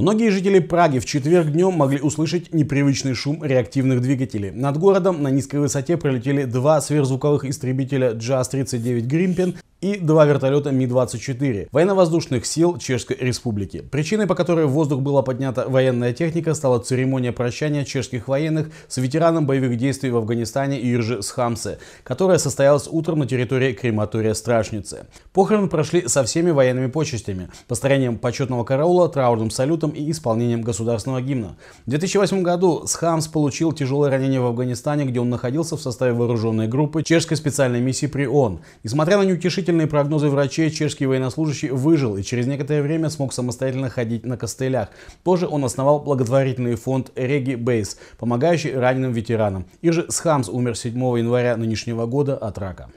Многие жители Праги в четверг днем могли услышать непривычный шум реактивных двигателей. Над городом на низкой высоте пролетели два сверхзвуковых истребителя JAS-39 «Гримпен» и два вертолета Ми-24 военно-воздушных сил Чешской Республики. Причиной, по которой в воздух была поднята военная техника, стала церемония прощания чешских военных с ветераном боевых действий в Афганистане Иржи Схамсе, которая состоялась утром на территории крематория Страшницы. Похороны прошли со всеми военными почестями, построением почетного караула, траурным салютом и исполнением государственного гимна. В 2008 году Схамс получил тяжелое ранение в Афганистане, где он находился в составе вооруженной группы чешской специальной миссии при ООН. Несмотря на неутешительные предварительные прогнозы врачей чешский военнослужащий выжил и через некоторое время смог самостоятельно ходить на костылях. Позже он основал благотворительный фонд «Реги Бейс», помогающий раненым ветеранам. И же Схамс умер 7 января нынешнего года от рака.